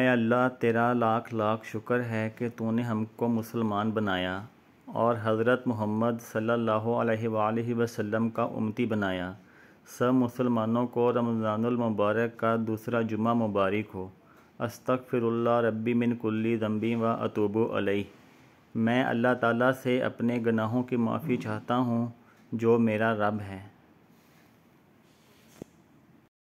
ए अल्लाह तेरा लाख लाख शुक्र है कि तूने हमको मुसलमान बनाया और हज़रत मोहम्मद सल्ला वसम का उमती बनाया सब मुसलमानों को रमज़ानमबारक का दूसरा जुमा मुबारक हो अस्तक फिरल्ला रबी मिन कुल्ली दम्बी व अतूबो अलई मैं अल्लाह ताला से अपने गनाहों की माफ़ी चाहता हूँ जो मेरा रब है